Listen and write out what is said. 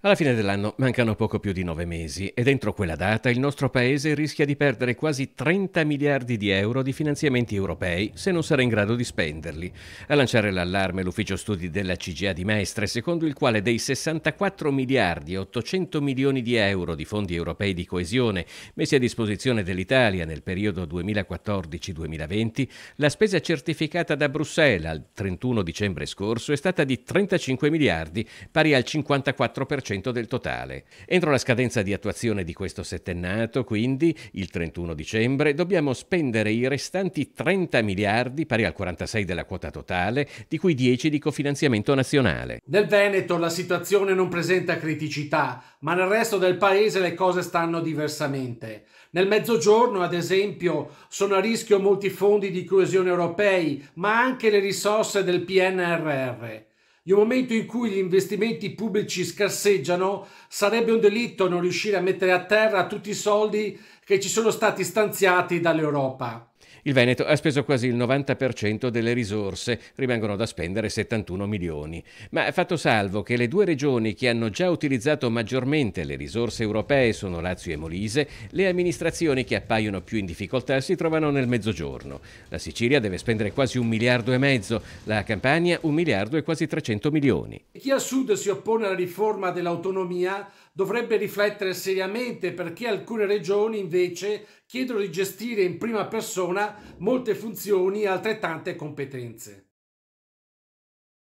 Alla fine dell'anno mancano poco più di nove mesi e dentro quella data il nostro Paese rischia di perdere quasi 30 miliardi di euro di finanziamenti europei se non sarà in grado di spenderli. A lanciare l'allarme l'ufficio studi della CGA di Mestre, secondo il quale dei 64 miliardi e 800 milioni di euro di fondi europei di coesione messi a disposizione dell'Italia nel periodo 2014-2020, la spesa certificata da Bruxelles al 31 dicembre scorso è stata di 35 miliardi, pari al 54% 10% del totale. Entro la scadenza di attuazione di questo settennato, quindi il 31 dicembre, dobbiamo spendere i restanti 30 miliardi, pari al 46 della quota totale, di cui 10 di cofinanziamento nazionale. Nel Veneto la situazione non presenta criticità, ma nel resto del paese le cose stanno diversamente. Nel mezzogiorno, ad esempio, sono a rischio molti fondi di coesione europei, ma anche le risorse del PNRR. In un momento in cui gli investimenti pubblici scarseggiano, sarebbe un delitto non riuscire a mettere a terra tutti i soldi che ci sono stati stanziati dall'Europa. Il Veneto ha speso quasi il 90% delle risorse, rimangono da spendere 71 milioni. Ma fatto salvo che le due regioni che hanno già utilizzato maggiormente le risorse europee sono Lazio e Molise, le amministrazioni che appaiono più in difficoltà si trovano nel mezzogiorno. La Sicilia deve spendere quasi un miliardo e mezzo, la Campania un miliardo e quasi 300 milioni. Chi a sud si oppone alla riforma dell'autonomia dovrebbe riflettere seriamente perché alcune regioni invece chiedono di gestire in prima persona molte funzioni e altrettante competenze.